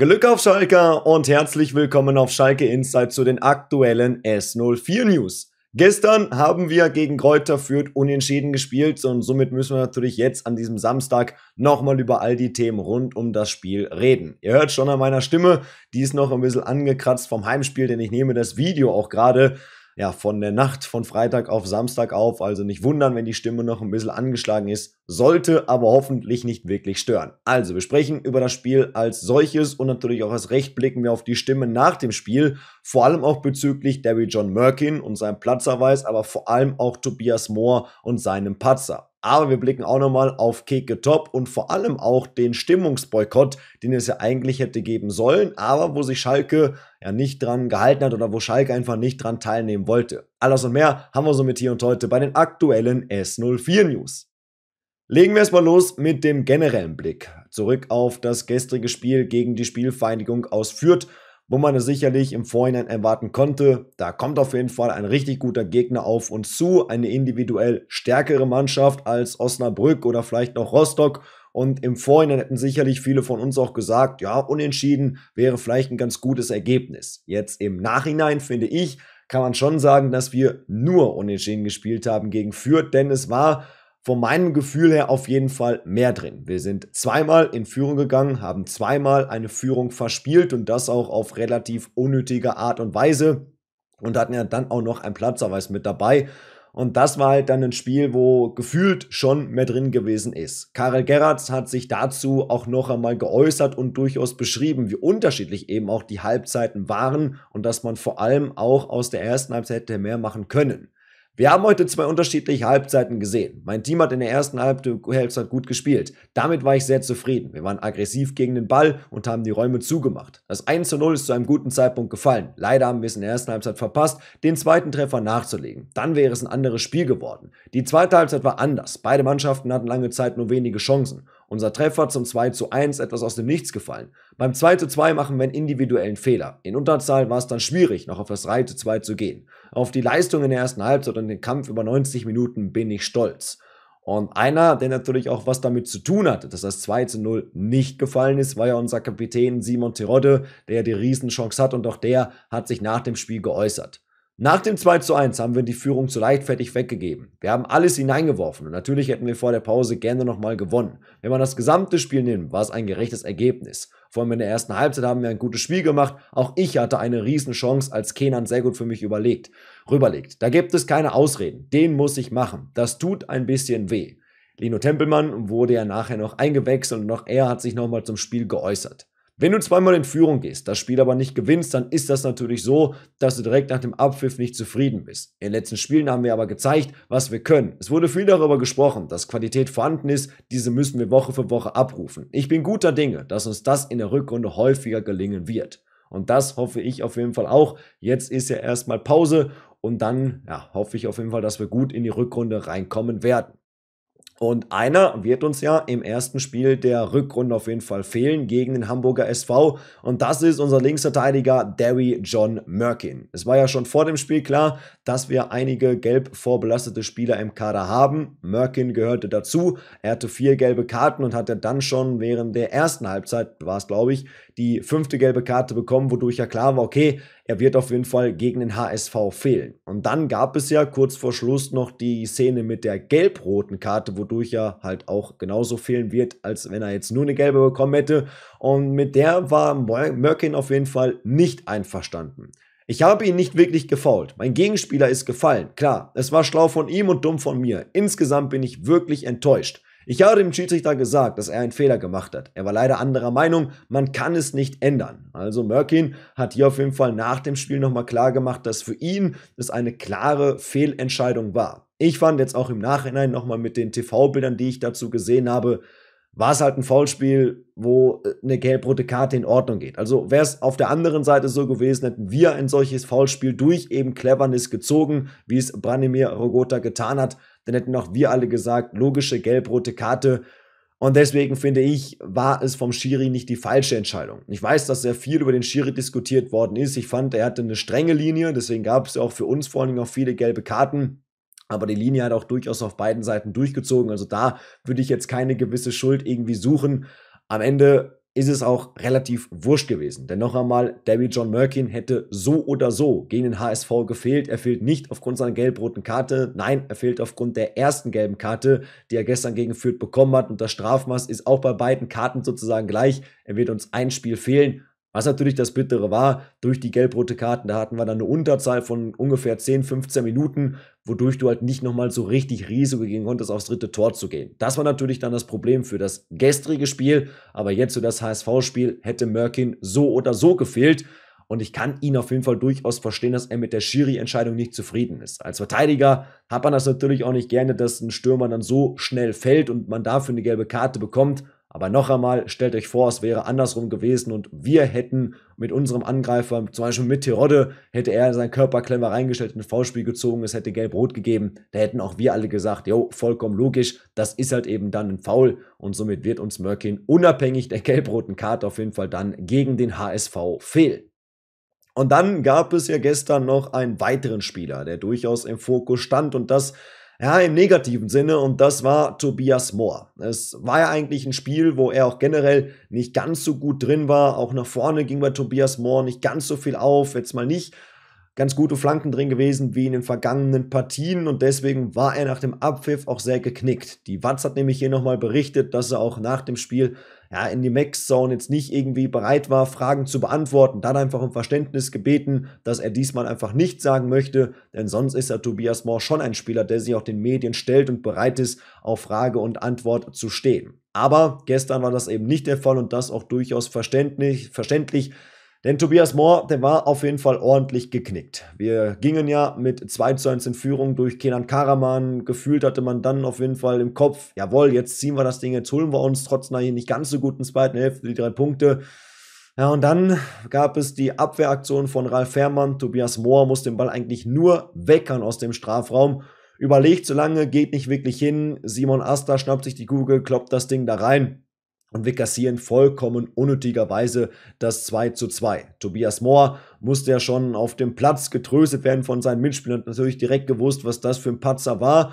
Glück auf Schalke und herzlich willkommen auf Schalke Insight zu den aktuellen S04 News. Gestern haben wir gegen Kräuter Fürth unentschieden gespielt und somit müssen wir natürlich jetzt an diesem Samstag nochmal über all die Themen rund um das Spiel reden. Ihr hört schon an meiner Stimme, die ist noch ein bisschen angekratzt vom Heimspiel, denn ich nehme das Video auch gerade ja, von der Nacht von Freitag auf Samstag auf. Also nicht wundern, wenn die Stimme noch ein bisschen angeschlagen ist. Sollte aber hoffentlich nicht wirklich stören. Also, wir sprechen über das Spiel als solches und natürlich auch als Recht blicken wir auf die Stimme nach dem Spiel. Vor allem auch bezüglich Derby John Merkin und seinem Platzerweis, aber vor allem auch Tobias Moore und seinem Patzer. Aber wir blicken auch nochmal auf Keke Top und vor allem auch den Stimmungsboykott, den es ja eigentlich hätte geben sollen, aber wo sich Schalke ja nicht dran gehalten hat oder wo Schalke einfach nicht dran teilnehmen wollte. Alles und mehr haben wir somit hier und heute bei den aktuellen S04 News. Legen wir erstmal los mit dem generellen Blick. Zurück auf das gestrige Spiel gegen die Spielvereinigung aus Fürth wo man es sicherlich im Vorhinein erwarten konnte. Da kommt auf jeden Fall ein richtig guter Gegner auf uns zu, eine individuell stärkere Mannschaft als Osnabrück oder vielleicht noch Rostock. Und im Vorhinein hätten sicherlich viele von uns auch gesagt, ja, unentschieden wäre vielleicht ein ganz gutes Ergebnis. Jetzt im Nachhinein finde ich, kann man schon sagen, dass wir nur unentschieden gespielt haben gegen Fürth, denn es war von meinem Gefühl her auf jeden Fall mehr drin. Wir sind zweimal in Führung gegangen, haben zweimal eine Führung verspielt und das auch auf relativ unnötige Art und Weise und hatten ja dann auch noch einen Platzverweis mit dabei. Und das war halt dann ein Spiel, wo gefühlt schon mehr drin gewesen ist. Karel Gerrards hat sich dazu auch noch einmal geäußert und durchaus beschrieben, wie unterschiedlich eben auch die Halbzeiten waren und dass man vor allem auch aus der ersten Halbzeit hätte mehr machen können. Wir haben heute zwei unterschiedliche Halbzeiten gesehen. Mein Team hat in der ersten Halbzeit gut gespielt. Damit war ich sehr zufrieden. Wir waren aggressiv gegen den Ball und haben die Räume zugemacht. Das 1 zu 0 ist zu einem guten Zeitpunkt gefallen. Leider haben wir es in der ersten Halbzeit verpasst, den zweiten Treffer nachzulegen. Dann wäre es ein anderes Spiel geworden. Die zweite Halbzeit war anders. Beide Mannschaften hatten lange Zeit nur wenige Chancen. Unser Treffer zum 2 zu 1 etwas aus dem Nichts gefallen. Beim 2 zu 2 machen wir einen individuellen Fehler. In Unterzahl war es dann schwierig, noch auf das 3 zu 2 zu gehen. Auf die Leistung in der ersten Halbzeit und den Kampf über 90 Minuten bin ich stolz. Und einer, der natürlich auch was damit zu tun hatte, dass das 2 zu 0 nicht gefallen ist, war ja unser Kapitän Simon Tirode, der die Riesenchance hat und auch der hat sich nach dem Spiel geäußert. Nach dem 2 zu 1 haben wir die Führung zu leichtfertig weggegeben. Wir haben alles hineingeworfen und natürlich hätten wir vor der Pause gerne nochmal gewonnen. Wenn man das gesamte Spiel nimmt, war es ein gerechtes Ergebnis. Vor allem in der ersten Halbzeit haben wir ein gutes Spiel gemacht. Auch ich hatte eine Riesenchance, als Kenan sehr gut für mich überlegt, rüberlegt. Da gibt es keine Ausreden. Den muss ich machen. Das tut ein bisschen weh. Lino Tempelmann wurde ja nachher noch eingewechselt und noch er hat sich nochmal zum Spiel geäußert. Wenn du zweimal in Führung gehst, das Spiel aber nicht gewinnst, dann ist das natürlich so, dass du direkt nach dem Abpfiff nicht zufrieden bist. In den letzten Spielen haben wir aber gezeigt, was wir können. Es wurde viel darüber gesprochen, dass Qualität vorhanden ist, diese müssen wir Woche für Woche abrufen. Ich bin guter Dinge, dass uns das in der Rückrunde häufiger gelingen wird. Und das hoffe ich auf jeden Fall auch. Jetzt ist ja erstmal Pause und dann ja, hoffe ich auf jeden Fall, dass wir gut in die Rückrunde reinkommen werden. Und einer wird uns ja im ersten Spiel der Rückrunde auf jeden Fall fehlen gegen den Hamburger SV. Und das ist unser Linksverteidiger Derry John Merkin. Es war ja schon vor dem Spiel klar, dass wir einige gelb vorbelastete Spieler im Kader haben. Merkin gehörte dazu. Er hatte vier gelbe Karten und hatte dann schon während der ersten Halbzeit, war es glaube ich, die fünfte gelbe Karte bekommen, wodurch ja klar war, okay, er wird auf jeden Fall gegen den HSV fehlen. Und dann gab es ja kurz vor Schluss noch die Szene mit der gelb-roten Karte, wodurch er halt auch genauso fehlen wird, als wenn er jetzt nur eine gelbe bekommen hätte. Und mit der war Mörkin auf jeden Fall nicht einverstanden. Ich habe ihn nicht wirklich gefault. Mein Gegenspieler ist gefallen. Klar, es war schlau von ihm und dumm von mir. Insgesamt bin ich wirklich enttäuscht. Ich habe dem Schiedsrichter gesagt, dass er einen Fehler gemacht hat. Er war leider anderer Meinung, man kann es nicht ändern. Also Mörkin hat hier auf jeden Fall nach dem Spiel nochmal klar gemacht, dass für ihn es eine klare Fehlentscheidung war. Ich fand jetzt auch im Nachhinein nochmal mit den TV-Bildern, die ich dazu gesehen habe, war es halt ein Foulspiel, wo äh, eine gelb-rote Karte in Ordnung geht. Also wäre es auf der anderen Seite so gewesen, hätten wir ein solches Foulspiel durch eben Cleverness gezogen, wie es Branimir Rogota getan hat, dann hätten auch wir alle gesagt, logische gelb-rote Karte. Und deswegen finde ich, war es vom Schiri nicht die falsche Entscheidung. Ich weiß, dass sehr viel über den Schiri diskutiert worden ist. Ich fand, er hatte eine strenge Linie, deswegen gab es auch für uns vor allen Dingen auch viele gelbe Karten. Aber die Linie hat auch durchaus auf beiden Seiten durchgezogen. Also da würde ich jetzt keine gewisse Schuld irgendwie suchen. Am Ende ist es auch relativ wurscht gewesen. Denn noch einmal, Debbie John Merkin hätte so oder so gegen den HSV gefehlt. Er fehlt nicht aufgrund seiner gelb-roten Karte. Nein, er fehlt aufgrund der ersten gelben Karte, die er gestern gegen Fürth bekommen hat. Und das Strafmaß ist auch bei beiden Karten sozusagen gleich. Er wird uns ein Spiel fehlen. Was natürlich das Bittere war, durch die gelb-rote Karten, da hatten wir dann eine Unterzahl von ungefähr 10, 15 Minuten, wodurch du halt nicht nochmal so richtig Risiko gehen konntest, aufs dritte Tor zu gehen. Das war natürlich dann das Problem für das gestrige Spiel, aber jetzt für das HSV-Spiel hätte Merkin so oder so gefehlt. Und ich kann ihn auf jeden Fall durchaus verstehen, dass er mit der Schiri-Entscheidung nicht zufrieden ist. Als Verteidiger hat man das natürlich auch nicht gerne, dass ein Stürmer dann so schnell fällt und man dafür eine gelbe Karte bekommt. Aber noch einmal, stellt euch vor, es wäre andersrum gewesen und wir hätten mit unserem Angreifer, zum Beispiel mit Tirode, hätte er seinen Körper clever reingestellt, ein Foulspiel gezogen, es hätte gelb-rot gegeben. Da hätten auch wir alle gesagt, jo, vollkommen logisch, das ist halt eben dann ein Foul. Und somit wird uns Mörkin unabhängig der gelb-roten Karte auf jeden Fall dann gegen den HSV fehlen. Und dann gab es ja gestern noch einen weiteren Spieler, der durchaus im Fokus stand und das ja, im negativen Sinne und das war Tobias Mohr. Es war ja eigentlich ein Spiel, wo er auch generell nicht ganz so gut drin war. Auch nach vorne ging bei Tobias Mohr nicht ganz so viel auf. Jetzt mal nicht ganz gute Flanken drin gewesen wie in den vergangenen Partien und deswegen war er nach dem Abpfiff auch sehr geknickt. Die Watz hat nämlich hier nochmal berichtet, dass er auch nach dem Spiel ja, in die Max-Zone jetzt nicht irgendwie bereit war, Fragen zu beantworten, dann einfach um Verständnis gebeten, dass er diesmal einfach nicht sagen möchte, denn sonst ist er Tobias Moore schon ein Spieler, der sich auch den Medien stellt und bereit ist, auf Frage und Antwort zu stehen. Aber gestern war das eben nicht der Fall und das auch durchaus verständlich, verständlich denn Tobias Mohr, der war auf jeden Fall ordentlich geknickt. Wir gingen ja mit 2 zu 1 in Führung durch Kenan Karaman. Gefühlt hatte man dann auf jeden Fall im Kopf, jawohl, jetzt ziehen wir das Ding, jetzt holen wir uns trotz einer nicht ganz so guten zweiten Hälfte die drei Punkte. Ja, und dann gab es die Abwehraktion von Ralf Fährmann. Tobias Mohr muss den Ball eigentlich nur weckern aus dem Strafraum. Überlegt so lange, geht nicht wirklich hin. Simon Asta schnappt sich die Kugel, kloppt das Ding da rein und wir kassieren vollkommen unnötigerweise das 2 zu 2. Tobias Mohr musste ja schon auf dem Platz getröstet werden von seinen Mitspielern, und natürlich direkt gewusst, was das für ein Patzer war.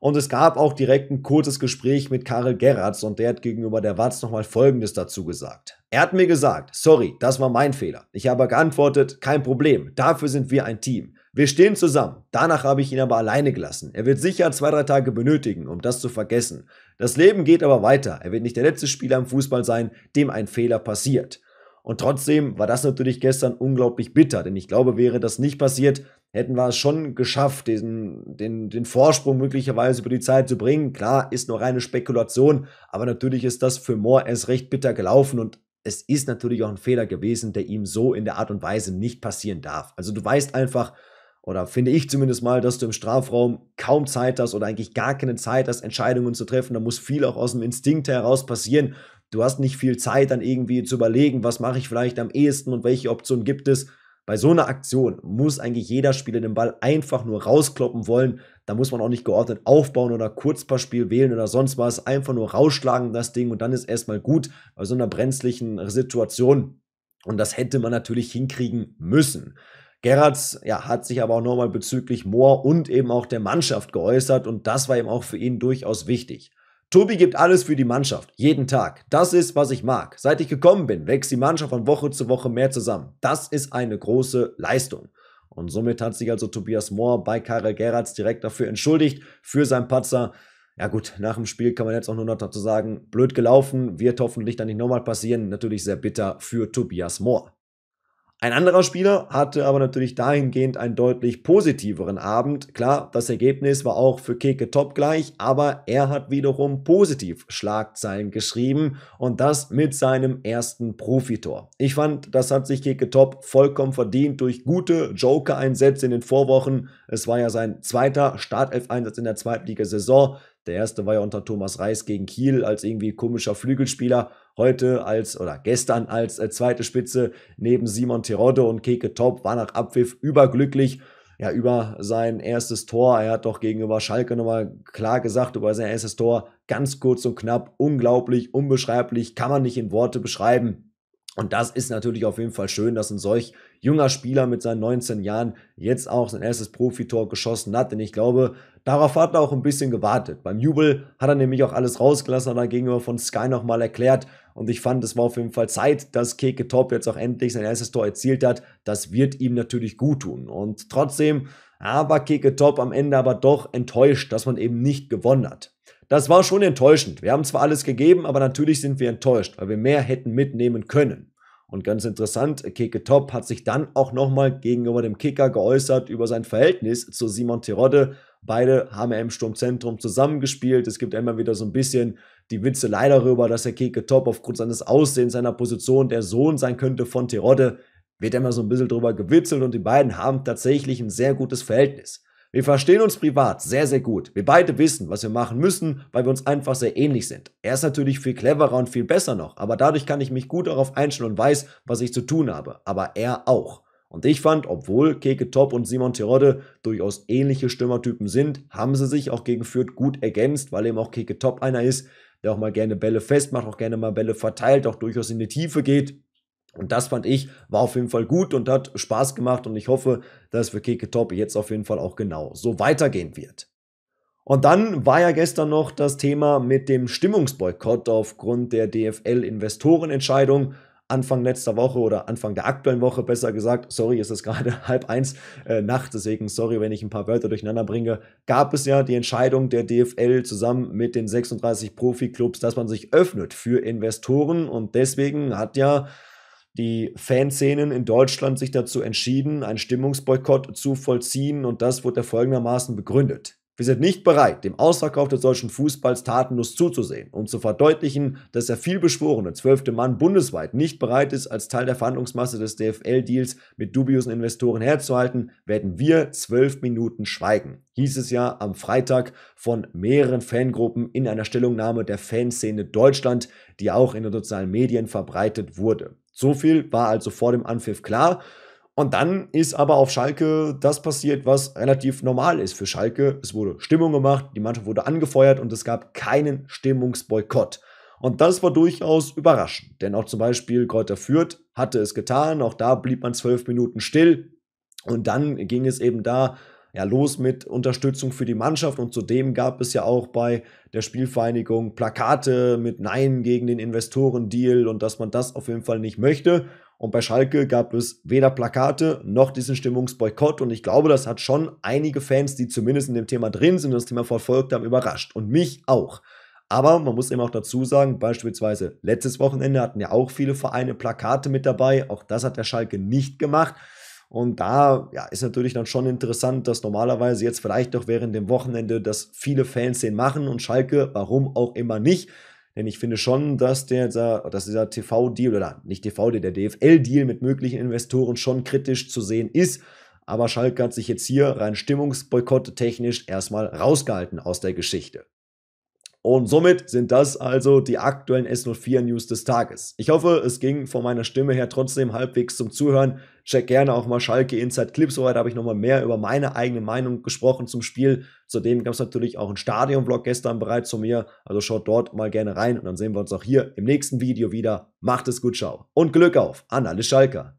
Und es gab auch direkt ein kurzes Gespräch mit Karel Gerrards und der hat gegenüber der Watz nochmal Folgendes dazu gesagt. Er hat mir gesagt, sorry, das war mein Fehler. Ich habe geantwortet, kein Problem, dafür sind wir ein Team. Wir stehen zusammen. Danach habe ich ihn aber alleine gelassen. Er wird sicher zwei, drei Tage benötigen, um das zu vergessen. Das Leben geht aber weiter. Er wird nicht der letzte Spieler im Fußball sein, dem ein Fehler passiert. Und trotzdem war das natürlich gestern unglaublich bitter, denn ich glaube, wäre das nicht passiert, hätten wir es schon geschafft, diesen, den, den Vorsprung möglicherweise über die Zeit zu bringen. Klar, ist nur reine Spekulation, aber natürlich ist das für Moore erst recht bitter gelaufen und es ist natürlich auch ein Fehler gewesen, der ihm so in der Art und Weise nicht passieren darf. Also du weißt einfach, oder finde ich zumindest mal, dass du im Strafraum kaum Zeit hast oder eigentlich gar keine Zeit hast, Entscheidungen zu treffen. Da muss viel auch aus dem Instinkt heraus passieren. Du hast nicht viel Zeit, dann irgendwie zu überlegen, was mache ich vielleicht am ehesten und welche Option gibt es. Bei so einer Aktion muss eigentlich jeder Spieler den Ball einfach nur rauskloppen wollen. Da muss man auch nicht geordnet aufbauen oder Kurzpassspiel wählen oder sonst was. Einfach nur rausschlagen das Ding und dann ist erstmal gut bei so einer brenzlichen Situation. Und das hätte man natürlich hinkriegen müssen. Gerrards ja, hat sich aber auch nochmal bezüglich Mohr und eben auch der Mannschaft geäußert und das war eben auch für ihn durchaus wichtig. Tobi gibt alles für die Mannschaft, jeden Tag. Das ist, was ich mag. Seit ich gekommen bin, wächst die Mannschaft von Woche zu Woche mehr zusammen. Das ist eine große Leistung. Und somit hat sich also Tobias Mohr bei Karel Gerrards direkt dafür entschuldigt, für sein Patzer. Ja gut, nach dem Spiel kann man jetzt auch nur noch dazu sagen, blöd gelaufen, wird hoffentlich dann nicht nochmal passieren. Natürlich sehr bitter für Tobias Mohr. Ein anderer Spieler hatte aber natürlich dahingehend einen deutlich positiveren Abend. Klar, das Ergebnis war auch für Keke Top gleich, aber er hat wiederum positiv Schlagzeilen geschrieben und das mit seinem ersten Profitor. Ich fand, das hat sich Keke Top vollkommen verdient durch gute Joker-Einsätze in den Vorwochen. Es war ja sein zweiter Startelf-Einsatz in der Zweitliga-Saison. Der erste war ja unter Thomas Reis gegen Kiel als irgendwie komischer Flügelspieler. Heute als oder gestern als äh, zweite Spitze neben Simon Terodde und Keke Top war nach Abpfiff überglücklich. Ja, über sein erstes Tor. Er hat doch gegenüber Schalke nochmal klar gesagt, über sein erstes Tor ganz kurz und knapp, unglaublich, unbeschreiblich, kann man nicht in Worte beschreiben. Und das ist natürlich auf jeden Fall schön, dass ein solch junger Spieler mit seinen 19 Jahren jetzt auch sein erstes Profitor geschossen hat. Denn ich glaube, darauf hat er auch ein bisschen gewartet. Beim Jubel hat er nämlich auch alles rausgelassen, und dann gegenüber von Sky nochmal erklärt. Und ich fand, es war auf jeden Fall Zeit, dass Keke Top jetzt auch endlich sein erstes Tor erzielt hat. Das wird ihm natürlich gut tun. Und trotzdem war Keke Top am Ende aber doch enttäuscht, dass man eben nicht gewonnen hat das war schon enttäuschend. Wir haben zwar alles gegeben, aber natürlich sind wir enttäuscht, weil wir mehr hätten mitnehmen können. Und ganz interessant, Keke Top hat sich dann auch nochmal gegenüber dem Kicker geäußert über sein Verhältnis zu Simon Tirode. Beide haben ja im Sturmzentrum zusammengespielt. Es gibt immer wieder so ein bisschen die Witze leider darüber, dass der Keke Top aufgrund seines Aussehens, seiner Position der Sohn sein könnte von Tirode. Wird immer so ein bisschen drüber gewitzelt und die beiden haben tatsächlich ein sehr gutes Verhältnis. Wir verstehen uns privat sehr, sehr gut. Wir beide wissen, was wir machen müssen, weil wir uns einfach sehr ähnlich sind. Er ist natürlich viel cleverer und viel besser noch, aber dadurch kann ich mich gut darauf einstellen und weiß, was ich zu tun habe. Aber er auch. Und ich fand, obwohl Keke Top und Simon Tirode durchaus ähnliche Stürmertypen sind, haben sie sich auch gegen Fürth gut ergänzt, weil eben auch Keke Top einer ist, der auch mal gerne Bälle festmacht, auch gerne mal Bälle verteilt, auch durchaus in die Tiefe geht. Und das fand ich, war auf jeden Fall gut und hat Spaß gemacht und ich hoffe, dass für Keke Top jetzt auf jeden Fall auch genau so weitergehen wird. Und dann war ja gestern noch das Thema mit dem Stimmungsboykott aufgrund der DFL-Investorenentscheidung. Anfang letzter Woche oder Anfang der aktuellen Woche besser gesagt, sorry, ist es gerade halb eins äh, Nacht, deswegen sorry, wenn ich ein paar Wörter durcheinander bringe, gab es ja die Entscheidung der DFL zusammen mit den 36 Profi-Clubs, dass man sich öffnet für Investoren und deswegen hat ja die Fanszenen in Deutschland sich dazu entschieden, einen Stimmungsboykott zu vollziehen und das wurde folgendermaßen begründet. Wir sind nicht bereit, dem Ausverkauf des deutschen Fußballs tatenlos zuzusehen, um zu verdeutlichen, dass der vielbeschworene zwölfte Mann bundesweit nicht bereit ist, als Teil der Verhandlungsmasse des DFL-Deals mit dubiosen Investoren herzuhalten, werden wir zwölf Minuten schweigen, hieß es ja am Freitag von mehreren Fangruppen in einer Stellungnahme der Fanszene Deutschland, die auch in den sozialen Medien verbreitet wurde. So viel war also vor dem Anpfiff klar und dann ist aber auf Schalke das passiert, was relativ normal ist für Schalke. Es wurde Stimmung gemacht, die Mannschaft wurde angefeuert und es gab keinen Stimmungsboykott. Und das war durchaus überraschend, denn auch zum Beispiel Kräuter Fürth hatte es getan, auch da blieb man zwölf Minuten still und dann ging es eben da ja, los mit Unterstützung für die Mannschaft und zudem gab es ja auch bei der Spielvereinigung Plakate mit Nein gegen den Investorendeal und dass man das auf jeden Fall nicht möchte. Und bei Schalke gab es weder Plakate noch diesen Stimmungsboykott. Und ich glaube, das hat schon einige Fans, die zumindest in dem Thema drin sind und das Thema verfolgt haben, überrascht. Und mich auch. Aber man muss eben auch dazu sagen, beispielsweise letztes Wochenende hatten ja auch viele Vereine Plakate mit dabei. Auch das hat der Schalke nicht gemacht. Und da ja, ist natürlich dann schon interessant, dass normalerweise jetzt vielleicht doch während dem Wochenende, dass viele Fans den machen und Schalke, warum auch immer nicht, denn ich finde schon, dass, der, dass dieser TV-Deal oder nicht TV-Deal, der DFL-Deal mit möglichen Investoren schon kritisch zu sehen ist. Aber Schalke hat sich jetzt hier rein Stimmungsboykott technisch erstmal rausgehalten aus der Geschichte. Und somit sind das also die aktuellen S04 News des Tages. Ich hoffe, es ging von meiner Stimme her trotzdem halbwegs zum Zuhören. Check gerne auch mal Schalke Inside Clips. Heute habe ich nochmal mehr über meine eigene Meinung gesprochen zum Spiel. Zudem gab es natürlich auch einen Stadion-Vlog gestern bereits von mir. Also schaut dort mal gerne rein und dann sehen wir uns auch hier im nächsten Video wieder. Macht es gut, ciao und Glück auf an alle Schalker.